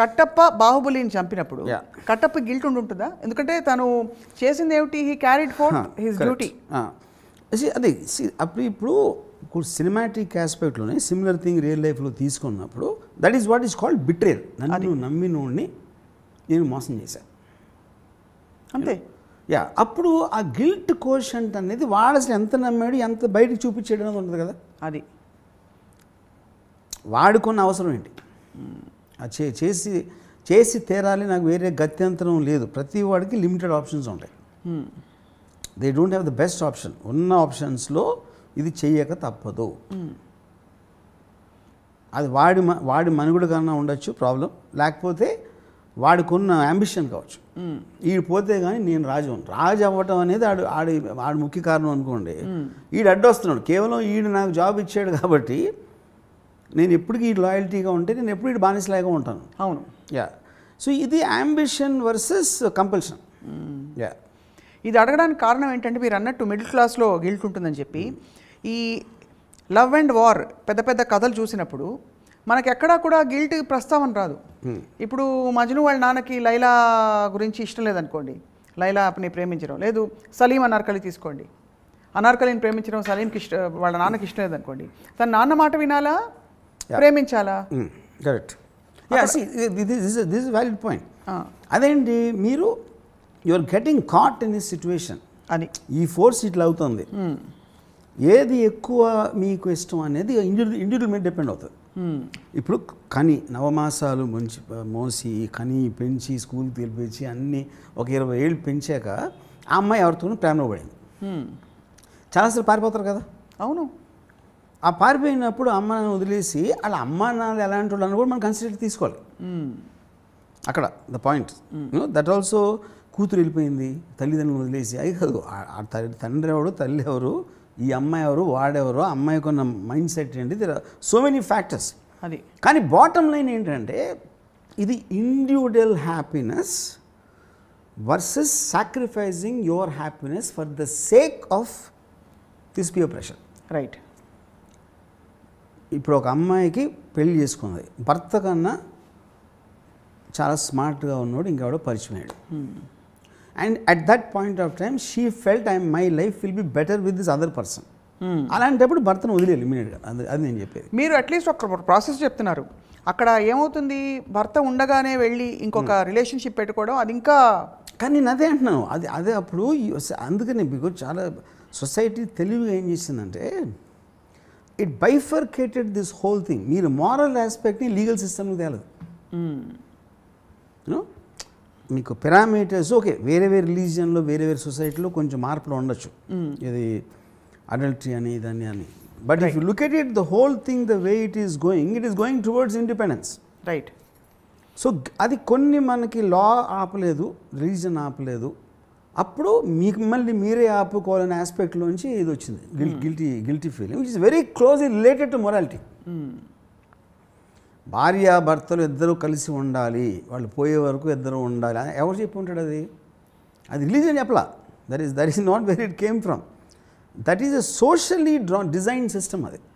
కట్టప్ప బాహుబలిని చంపినప్పుడు కట్టప్ప గిల్ట్ ఉండి ఉంటుందా ఎందుకంటే తను చేసింది ఏమిటి he carried for his duty అది అప్పుడు ఇప్పుడు ఇప్పుడు సినిమాటిక్ ఆస్పెక్ట్లోనే సిమిలర్ థింగ్ రియల్ లైఫ్లో తీసుకున్నప్పుడు that is what is called betrayer నన్ను నమ్మినోడిని నేను మోసం చేశాను అంతే యా అప్పుడు ఆ గిల్ట్ కోషంట్ అనేది వాడు అసలు ఎంత నమ్మాడు ఎంత బయటకు చూపించాడు అనేది ఉంటుంది కదా అది వాడుకున్న అవసరం ఏంటి చే చేసి చేసి తేరాలి నాకు వేరే గత్యంతరం లేదు ప్రతి వాడికి లిమిటెడ్ ఆప్షన్స్ ఉంటాయి they don't have the best option ఉన్న ఆప్షన్స్లో ఇది చెయ్యక తప్పదు అది వాడి వాడి మనుగుడు కన్నా ఉండొచ్చు ప్రాబ్లం లేకపోతే వాడికి ఉన్న అంబిషన్ కావచ్చు ఈడు పోతే కానీ నేను రాజు రాజు అవ్వటం అనేది ఆడు ఆడి వాడి ముఖ్య కారణం అనుకోండి ఈడు అడ్డొస్తున్నాడు కేవలం ఈడు నాకు జాబ్ ఇచ్చాడు కాబట్టి నేను ఎప్పటికీ లాయల్టీగా ఉంటే నేను ఎప్పుడు ఇటు బానిసలాగా ఉంటాను అవును యా సో ఇది అంబిషన్ వర్సెస్ కంపల్షన్ యా ఇది అడగడానికి కారణం ఏంటంటే మీరు అన్నట్టు మిడిల్ క్లాస్లో గిల్ట్ ఉంటుందని చెప్పి ఈ లవ్ అండ్ వార్ పెద్ద పెద్ద కథలు చూసినప్పుడు మనకి ఎక్కడా కూడా గిల్ట్ ప్రస్తావన రాదు hmm. ఇప్పుడు మజ్ను వాళ్ళ నాన్నకి లైలా గురించి ఇష్టం లేదనుకోండి లైలా అప్పని ప్రేమించడం లేదు సలీం అనార్కలి తీసుకోండి అనార్కలిని ప్రేమించడం సలీంకి ఇష్ట వాళ్ళ నాన్నకి ఇష్టం లేదనుకోండి తన నాన్న మాట వినాలా ప్రేమించాలా కరెక్ట్ దిస్ వ్యాలిడ్ పాయింట్ అదేంటి మీరు your getting caught in this situation అని ఈ ఫోర్స్ ఇట్లా అవుతుంది mm. ఏది ఎక్కువ మీకు ఇష్టం అనేది ఇండివిజువల్ ఇండివిజువల్ మీద డిపెండ్ అవుతుంది mm. ఇప్పుడు కని నవమాసాలు మంచి మోసి కని పెంచి స్కూల్కి తెలిపించి అన్నీ ఒక ఇరవై ఏళ్ళు పెంచాక ఆ అమ్మాయి ఎవరితోనూ ప్రేమలో పడింది mm. చాలాసార్లు పారిపోతారు కదా అవును ఆ పారిపోయినప్పుడు నాన్న వదిలేసి వాళ్ళ అమ్మ నాన్న ఎలాంటి వాళ్ళని కూడా మనం కన్సిడర్ తీసుకోవాలి అక్కడ ద పాయింట్ దట్ ఆల్సో కూతురు వెళ్ళిపోయింది తల్లిదండ్రులు వదిలేసి అది కాదు తండ్రి ఎవరు తల్లి ఎవరు ఈ అమ్మాయి ఎవరు వాడెవరు అమ్మాయి కొన్న మైండ్ సెట్ ఏంటి దర్ సో మెనీ ఫ్యాక్టర్స్ అది కానీ బాటమ్ లైన్ ఏంటంటే ఇది individual happiness versus sacrificing your happiness for the sake of this peer pressure right ఇప్పుడు ఒక అమ్మాయికి పెళ్లి చేసుకున్నది భర్త కన్నా చాలా స్మార్ట్గా ఉన్నాడు ఇంకెవడ పరిచయం hmm. And at that point of time she felt I my life will be better with this other person hmm. అలాంటప్పుడు భర్తను వదిలే ఇమీడియట్గా అది అది నేను చెప్పేది మీరు అట్లీస్ట్ ఒక ప్రాసెస్ చెప్తున్నారు అక్కడ ఏమవుతుంది భర్త ఉండగానే వెళ్ళి ఇంకొక hmm. రిలేషన్షిప్ పెట్టుకోవడం అది ఇంకా కానీ నేను అదే అంటున్నాను అది అదే అప్పుడు అందుకని బికాజ్ చాలా సొసైటీ తెలివిగా ఏం చేసిందంటే it bifurcated this whole thing మీరు మారల్ ఆస్పెక్ట్ని లీగల్ సిస్టమ్కి తేలదు మీకు పెరామీటర్స్ ఓకే వేరే వేరే రిలీజియన్లో వేరే వేరే సొసైటీలో కొంచెం మార్పులు ఉండొచ్చు ఇది అడల్టరీ అని ఇదని అని but if you look at it the whole thing the way it is going it is going towards independence right so అది కొన్ని మనకి లా ఆపలేదు రిలీజన్ ఆపలేదు అప్పుడు మిమ్మల్ని మీరే ఆపుకోవాలనే ఆస్పెక్ట్లోంచి ఇది వచ్చింది guilt guilty guilty feeling which is very close related to morality భార్య భర్తలు ఇద్దరు కలిసి ఉండాలి వాళ్ళు పోయే వరకు ఇద్దరు ఉండాలి ఎవరు చెప్పి ఉంటాడు అది అది రిలీజియన్ చెప్పలా that is that is not very it came from that is a socially draw design system అది